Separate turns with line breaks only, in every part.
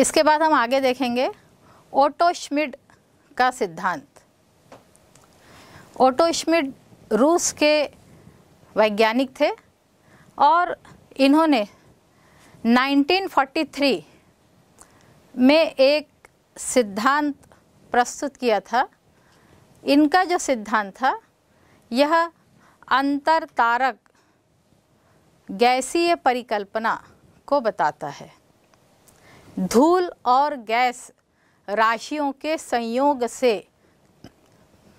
इसके बाद हम आगे देखेंगे ओटो श्मिड का सिद्धांत ओटो श्मिड रूस के वैज्ञानिक थे और इन्होंने 1943 में एक सिद्धांत प्रस्तुत किया था इनका जो सिद्धांत था यह अंतर तारक गैसीय परिकल्पना को बताता है धूल और गैस राशियों के संयोग से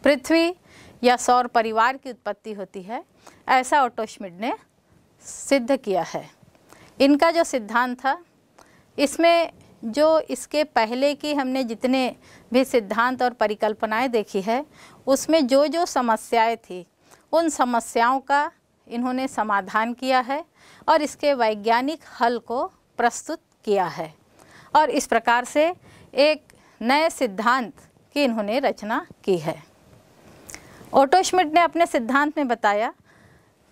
पृथ्वी या सौर परिवार की उत्पत्ति होती है ऐसा ओटोश्मिड ने सिद्ध किया है इनका जो सिद्धांत था इसमें जो इसके पहले की हमने जितने भी सिद्धांत और परिकल्पनाएं देखी है उसमें जो जो समस्याएं थी उन समस्याओं का इन्होंने समाधान किया है और इसके वैज्ञानिक हल को प्रस्तुत किया है और इस प्रकार से एक नए सिद्धांत की इन्होंने रचना की है ओटो स्मिट ने अपने सिद्धांत में बताया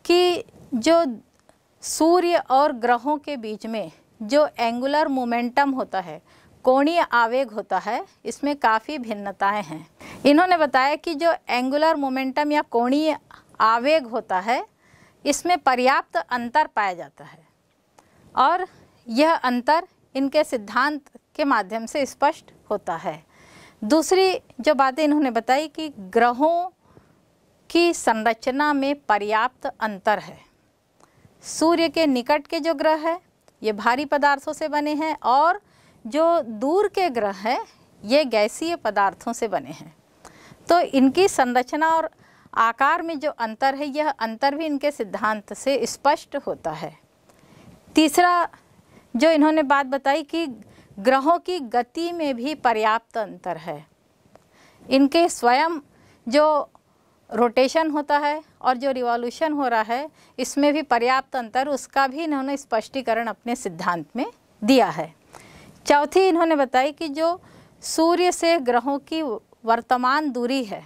कि जो सूर्य और ग्रहों के बीच में जो एंगुलर मोमेंटम होता है कोणीय आवेग होता है इसमें काफ़ी भिन्नताएं हैं इन्होंने बताया कि जो एंगुलर मोमेंटम या कोणीय आवेग होता है इसमें पर्याप्त अंतर पाया जाता है और यह अंतर इनके सिद्धांत के माध्यम से स्पष्ट होता है दूसरी जो बातें इन्होंने बताई कि ग्रहों की संरचना में पर्याप्त अंतर है सूर्य के निकट के जो ग्रह है ये भारी पदार्थों से बने हैं और जो दूर के ग्रह हैं ये गैसीय पदार्थों से बने हैं तो इनकी संरचना और आकार में जो अंतर है यह अंतर भी इनके सिद्धांत से स्पष्ट होता है तीसरा जो इन्होंने बात बताई कि ग्रहों की गति में भी पर्याप्त अंतर है इनके स्वयं जो रोटेशन होता है और जो रिवॉल्यूशन हो रहा है इसमें भी पर्याप्त अंतर उसका भी इन्होंने स्पष्टीकरण अपने सिद्धांत में दिया है चौथी इन्होंने बताई कि जो सूर्य से ग्रहों की वर्तमान दूरी है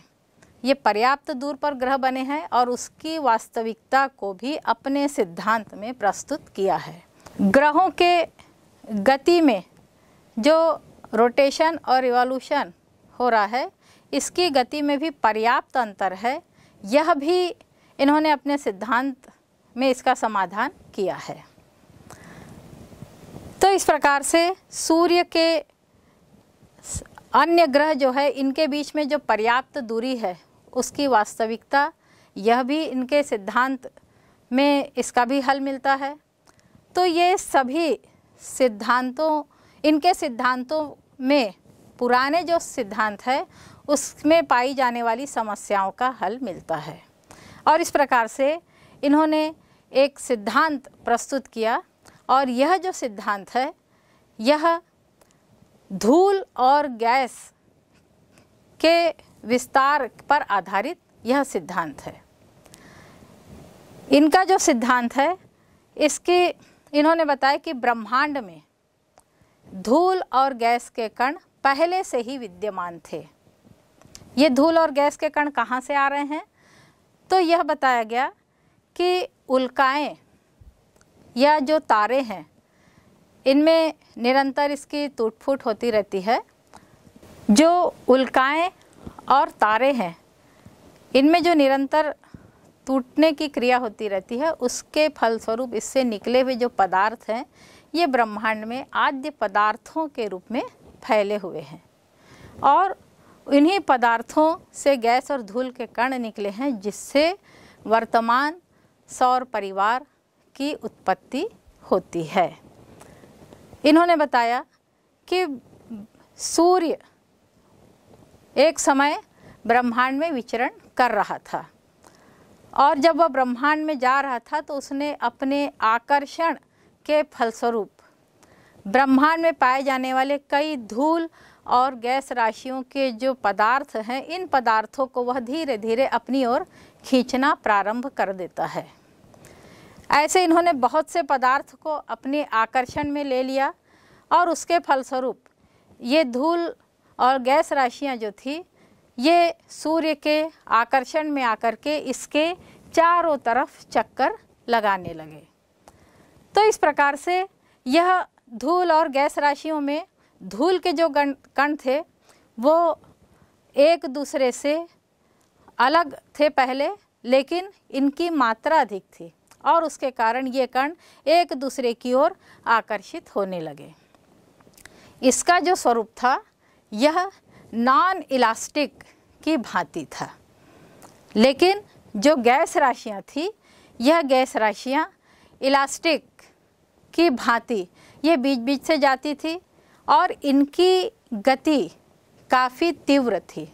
ये पर्याप्त दूर पर ग्रह बने हैं और उसकी वास्तविकता को भी अपने सिद्धांत में प्रस्तुत किया है ग्रहों के गति में जो रोटेशन और रिवॉल्यूशन हो रहा है इसकी गति में भी पर्याप्त अंतर है यह भी इन्होंने अपने सिद्धांत में इसका समाधान किया है तो इस प्रकार से सूर्य के अन्य ग्रह जो है इनके बीच में जो पर्याप्त दूरी है उसकी वास्तविकता यह भी इनके सिद्धांत में इसका भी हल मिलता है तो ये सभी सिद्धांतों इनके सिद्धांतों में पुराने जो सिद्धांत है उसमें पाई जाने वाली समस्याओं का हल मिलता है और इस प्रकार से इन्होंने एक सिद्धांत प्रस्तुत किया और यह जो सिद्धांत है यह धूल और गैस के विस्तार पर आधारित यह सिद्धांत है इनका जो सिद्धांत है इसकी इन्होंने बताया कि ब्रह्मांड में धूल और गैस के कण पहले से ही विद्यमान थे ये धूल और गैस के कण कहाँ से आ रहे हैं तो यह बताया गया कि उल्काएं या जो तारे हैं इनमें निरंतर इसकी टूट फूट होती रहती है जो उल्काएं और तारे हैं इनमें जो निरंतर टूटने की क्रिया होती रहती है उसके फलस्वरूप इससे निकले हुए जो पदार्थ हैं ये ब्रह्मांड में आद्य पदार्थों के रूप में फैले हुए हैं और इन्हीं पदार्थों से गैस और धूल के कण निकले हैं जिससे वर्तमान सौर परिवार की उत्पत्ति होती है इन्होंने बताया कि सूर्य एक समय ब्रह्मांड में विचरण कर रहा था और जब वह ब्रह्मांड में जा रहा था तो उसने अपने आकर्षण के फलस्वरूप ब्रह्मांड में पाए जाने वाले कई धूल और गैस राशियों के जो पदार्थ हैं इन पदार्थों को वह धीरे धीरे अपनी ओर खींचना प्रारंभ कर देता है ऐसे इन्होंने बहुत से पदार्थ को अपने आकर्षण में ले लिया और उसके फलस्वरूप ये धूल और गैस राशियाँ जो थी ये सूर्य के आकर्षण में आकर के इसके चारों तरफ चक्कर लगाने लगे तो इस प्रकार से यह धूल और गैस राशियों में धूल के जो कण थे वो एक दूसरे से अलग थे पहले लेकिन इनकी मात्रा अधिक थी और उसके कारण ये कण एक दूसरे की ओर आकर्षित होने लगे इसका जो स्वरूप था यह नॉन इलास्टिक की भांति था लेकिन जो गैस राशियाँ थी यह गैस राशियाँ इलास्टिक की भांति ये बीच बीच से जाती थी और इनकी गति काफ़ी तीव्र थी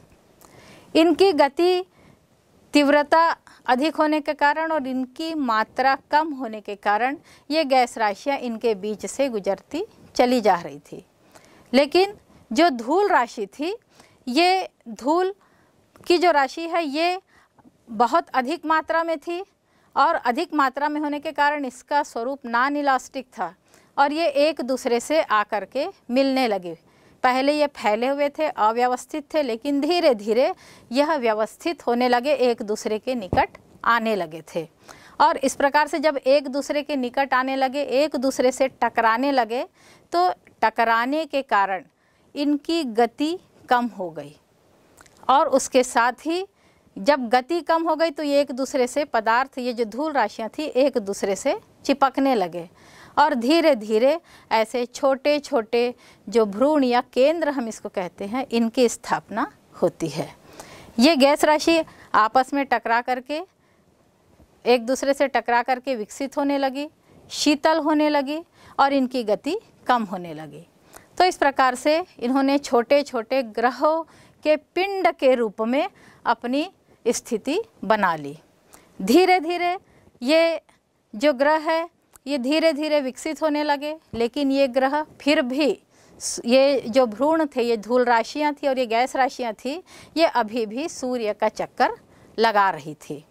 इनकी गति तीव्रता अधिक होने के कारण और इनकी मात्रा कम होने के कारण ये गैस राशियाँ इनके बीच से गुजरती चली जा रही थी लेकिन जो धूल राशि थी ये धूल की जो राशि है ये बहुत अधिक मात्रा में थी और अधिक मात्रा में होने के कारण इसका स्वरूप नान इलास्टिक था और ये एक दूसरे से आकर के मिलने लगे पहले ये फैले हुए थे अव्यवस्थित थे लेकिन धीरे धीरे यह व्यवस्थित होने लगे एक दूसरे के निकट आने लगे थे और इस प्रकार से जब एक दूसरे के निकट आने लगे एक दूसरे से टकराने लगे तो टकराने के कारण इनकी गति कम हो गई और उसके साथ ही जब गति कम हो गई तो ये एक दूसरे से पदार्थ ये जो धूल राशियाँ थी एक दूसरे से चिपकने लगे और धीरे धीरे ऐसे छोटे छोटे जो भ्रूण या केंद्र हम इसको कहते हैं इनकी स्थापना होती है ये गैस राशि आपस में टकरा करके एक दूसरे से टकरा करके विकसित होने लगी शीतल होने लगी और इनकी गति कम होने लगी तो इस प्रकार से इन्होंने छोटे छोटे ग्रहों के पिंड के रूप में अपनी स्थिति बना ली धीरे धीरे ये जो ग्रह है ये धीरे धीरे विकसित होने लगे लेकिन ये ग्रह फिर भी ये जो भ्रूण थे ये धूल राशियाँ थी और ये गैस राशियाँ थी ये अभी भी सूर्य का चक्कर लगा रही थी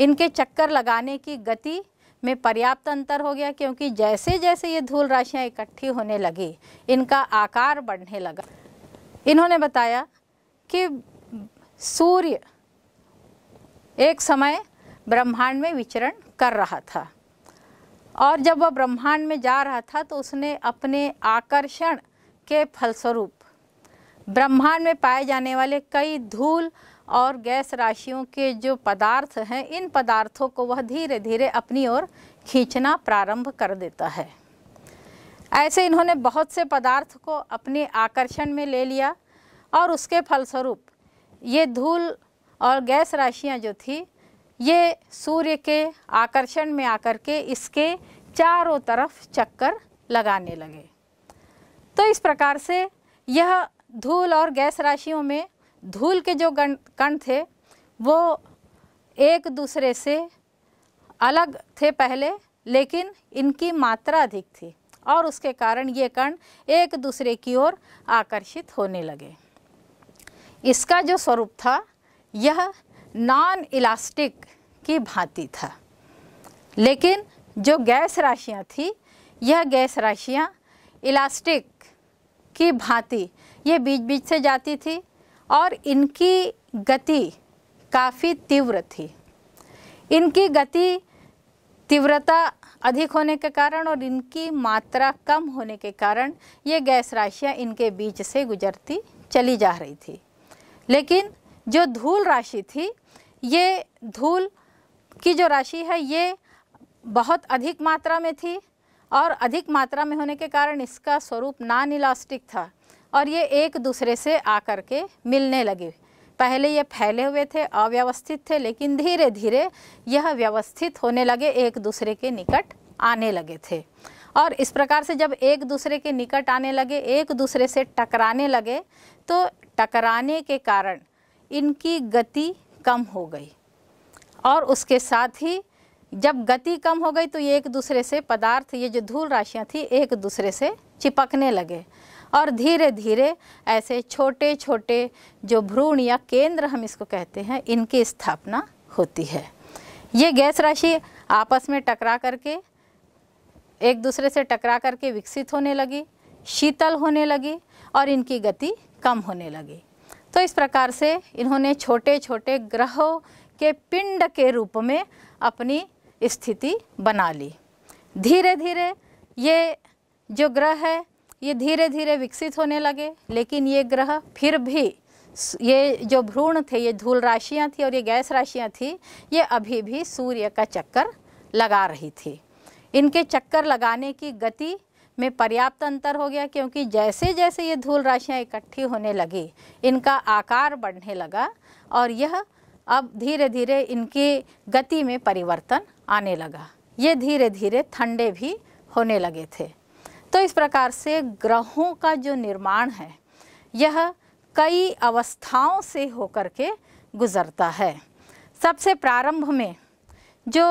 इनके चक्कर लगाने की गति में पर्याप्त अंतर हो गया क्योंकि जैसे जैसे ये धूल राशियाँ इकट्ठी होने लगी इनका आकार बढ़ने लगा इन्होंने बताया कि सूर्य एक समय ब्रह्मांड में विचरण कर रहा था और जब वह ब्रह्मांड में जा रहा था तो उसने अपने आकर्षण के फलस्वरूप ब्रह्मांड में पाए जाने वाले कई धूल और गैस राशियों के जो पदार्थ हैं इन पदार्थों को वह धीरे धीरे अपनी ओर खींचना प्रारंभ कर देता है ऐसे इन्होंने बहुत से पदार्थ को अपने आकर्षण में ले लिया और उसके फलस्वरूप ये धूल और गैस राशियाँ जो थी ये सूर्य के आकर्षण में आकर के इसके चारों तरफ चक्कर लगाने लगे तो इस प्रकार से यह धूल और गैस राशियों में धूल के जो कण थे वो एक दूसरे से अलग थे पहले लेकिन इनकी मात्रा अधिक थी और उसके कारण ये कण एक दूसरे की ओर आकर्षित होने लगे इसका जो स्वरूप था यह नॉन इलास्टिक की भांति था लेकिन जो गैस राशियाँ थी यह गैस राशियाँ इलास्टिक की भांति ये बीच बीच से जाती थी और इनकी गति काफ़ी तीव्र थी इनकी गति तीव्रता अधिक होने के कारण और इनकी मात्रा कम होने के कारण ये गैस राशियाँ इनके बीच से गुजरती चली जा रही थी लेकिन जो धूल राशि थी ये धूल की जो राशि है ये बहुत अधिक मात्रा में थी और अधिक मात्रा में होने के कारण इसका स्वरूप नान इलास्टिक था और ये एक दूसरे से आकर के मिलने लगे पहले ये फैले हुए थे अव्यवस्थित थे लेकिन धीरे धीरे यह व्यवस्थित होने लगे एक दूसरे के निकट आने लगे थे और इस प्रकार से जब एक दूसरे के निकट आने लगे एक दूसरे से टकराने लगे तो टकराने के कारण इनकी गति कम हो गई और उसके साथ ही जब गति कम हो गई तो ये एक दूसरे से पदार्थ ये जो धूल राशियाँ थी एक दूसरे से चिपकने लगे और धीरे धीरे ऐसे छोटे छोटे जो भ्रूण या केंद्र हम इसको कहते हैं इनकी स्थापना होती है ये गैस राशि आपस में टकरा करके एक दूसरे से टकरा करके विकसित होने लगी शीतल होने लगी और इनकी गति कम होने लगे तो इस प्रकार से इन्होंने छोटे छोटे ग्रहों के पिंड के रूप में अपनी स्थिति बना ली धीरे धीरे ये जो ग्रह है ये धीरे धीरे विकसित होने लगे लेकिन ये ग्रह फिर भी ये जो भ्रूण थे ये धूल राशियाँ थी और ये गैस राशियाँ थी ये अभी भी सूर्य का चक्कर लगा रही थी इनके चक्कर लगाने की गति में पर्याप्त अंतर हो गया क्योंकि जैसे जैसे ये धूल राशियाँ इकट्ठी होने लगी इनका आकार बढ़ने लगा और यह अब धीरे धीरे इनकी गति में परिवर्तन आने लगा ये धीरे धीरे ठंडे भी होने लगे थे तो इस प्रकार से ग्रहों का जो निर्माण है यह कई अवस्थाओं से होकर के गुजरता है सबसे प्रारंभ में जो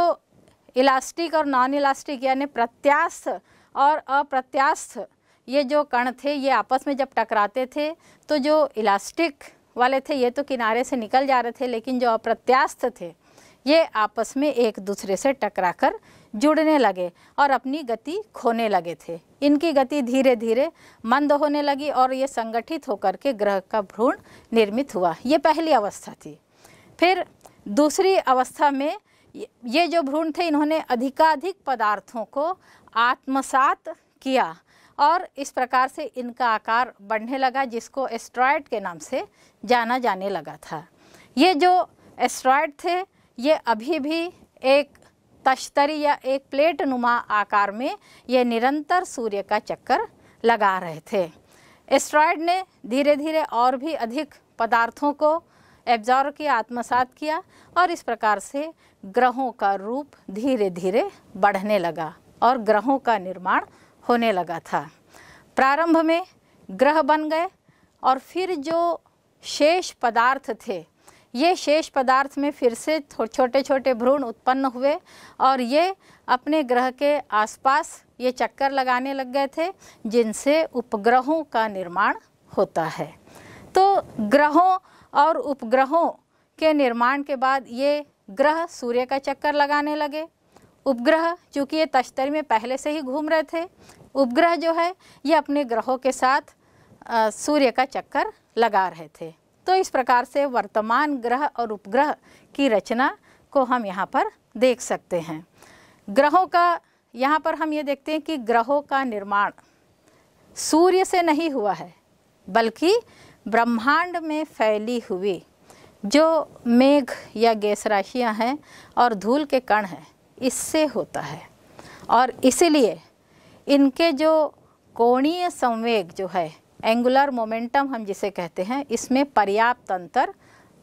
इलास्टिक और नॉन इलास्टिक यानी प्रत्यास्थ और अप्रत्यास्थ ये जो कण थे ये आपस में जब टकराते थे तो जो इलास्टिक वाले थे ये तो किनारे से निकल जा रहे थे लेकिन जो अप्रत्यास्थ थे ये आपस में एक दूसरे से टकराकर जुड़ने लगे और अपनी गति खोने लगे थे इनकी गति धीरे धीरे मंद होने लगी और ये संगठित होकर के ग्रह का भ्रूण निर्मित हुआ ये पहली अवस्था थी फिर दूसरी अवस्था में ये जो भ्रूण थे इन्होंने अधिकाधिक पदार्थों को आत्मसात किया और इस प्रकार से इनका आकार बढ़ने लगा जिसको एस्ट्रॉयड के नाम से जाना जाने लगा था ये जो एस्ट्रॉयड थे ये अभी भी एक तश्तरी या एक प्लेट नुमा आकार में ये निरंतर सूर्य का चक्कर लगा रहे थे एस्ट्रॉयड ने धीरे धीरे और भी अधिक पदार्थों को एब्जॉर्व किया आत्मसात किया और इस प्रकार से ग्रहों का रूप धीरे धीरे बढ़ने लगा और ग्रहों का निर्माण होने लगा था प्रारंभ में ग्रह बन गए और फिर जो शेष पदार्थ थे ये शेष पदार्थ में फिर से छोटे छोटे भ्रूण उत्पन्न हुए और ये अपने ग्रह के आसपास ये चक्कर लगाने लग गए थे जिनसे उपग्रहों का निर्माण होता है तो ग्रहों और उपग्रहों के निर्माण के बाद ये ग्रह सूर्य का चक्कर लगाने लगे उपग्रह चूँकि ये तश्तरी में पहले से ही घूम रहे थे उपग्रह जो है ये अपने ग्रहों के साथ सूर्य का चक्कर लगा रहे थे तो इस प्रकार से वर्तमान ग्रह और उपग्रह की रचना को हम यहाँ पर देख सकते हैं ग्रहों का यहाँ पर हम ये देखते हैं कि ग्रहों का निर्माण सूर्य से नहीं हुआ है बल्कि ब्रह्मांड में फैली हुई जो मेघ या गैस राशियाँ हैं और धूल के कण हैं इससे होता है और इसीलिए इनके जो कोणीय संवेग जो है एंगुलर मोमेंटम हम जिसे कहते हैं इसमें पर्याप्त अंतर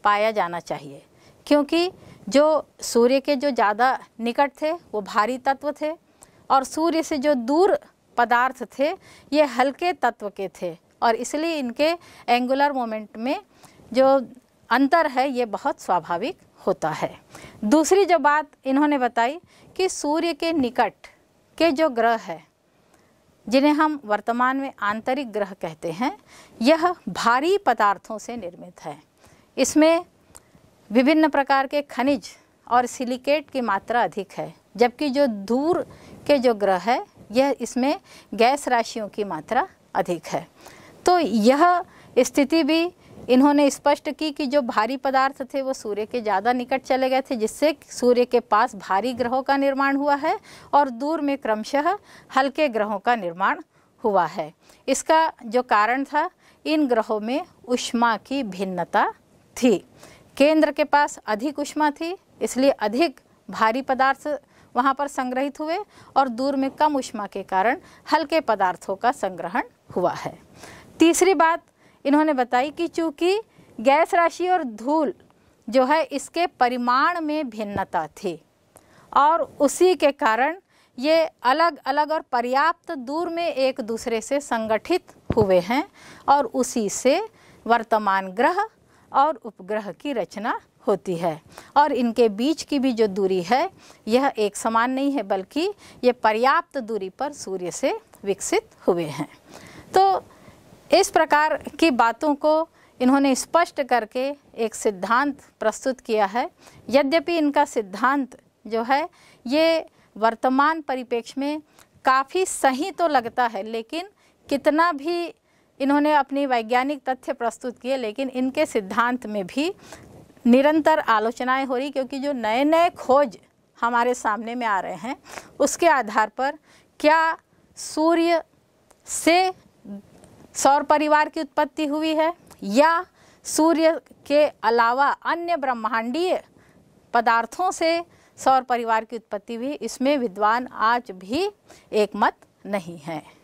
पाया जाना चाहिए क्योंकि जो सूर्य के जो ज़्यादा निकट थे वो भारी तत्व थे और सूर्य से जो दूर पदार्थ थे ये हल्के तत्व के थे और इसलिए इनके एंगुलर मोमेंट में जो अंतर है ये बहुत स्वाभाविक होता है दूसरी जो बात इन्होंने बताई कि सूर्य के निकट के जो ग्रह है जिन्हें हम वर्तमान में आंतरिक ग्रह कहते हैं यह भारी पदार्थों से निर्मित है इसमें विभिन्न प्रकार के खनिज और सिलिकेट की मात्रा अधिक है जबकि जो दूर के जो ग्रह है यह इसमें गैस राशियों की मात्रा अधिक है तो यह स्थिति भी इन्होंने स्पष्ट की कि जो भारी पदार्थ थे वो सूर्य के ज़्यादा निकट चले गए थे जिससे सूर्य के पास भारी ग्रहों का निर्माण हुआ है और दूर में क्रमशः हल्के ग्रहों का निर्माण हुआ है इसका जो कारण था इन ग्रहों में उष्मा की भिन्नता थी केंद्र के पास अधिक उष्मा थी इसलिए अधिक भारी पदार्थ वहाँ पर संग्रहित हुए और दूर में कम उष्मा के कारण हल्के पदार्थों का संग्रहण हुआ है तीसरी बात इन्होंने बताई कि चूँकि गैस राशि और धूल जो है इसके परिमाण में भिन्नता थी और उसी के कारण ये अलग अलग और पर्याप्त दूर में एक दूसरे से संगठित हुए हैं और उसी से वर्तमान ग्रह और उपग्रह की रचना होती है और इनके बीच की भी जो दूरी है यह एक समान नहीं है बल्कि ये पर्याप्त दूरी पर सूर्य से विकसित हुए हैं तो इस प्रकार की बातों को इन्होंने स्पष्ट करके एक सिद्धांत प्रस्तुत किया है यद्यपि इनका सिद्धांत जो है ये वर्तमान परिपेक्ष में काफ़ी सही तो लगता है लेकिन कितना भी इन्होंने अपनी वैज्ञानिक तथ्य प्रस्तुत किए लेकिन इनके सिद्धांत में भी निरंतर आलोचनाएं हो रही क्योंकि जो नए नए खोज हमारे सामने में आ रहे हैं उसके आधार पर क्या सूर्य से सौर परिवार की उत्पत्ति हुई है या सूर्य के अलावा अन्य ब्रह्मांडीय पदार्थों से सौर परिवार की उत्पत्ति हुई इसमें विद्वान आज भी एकमत नहीं है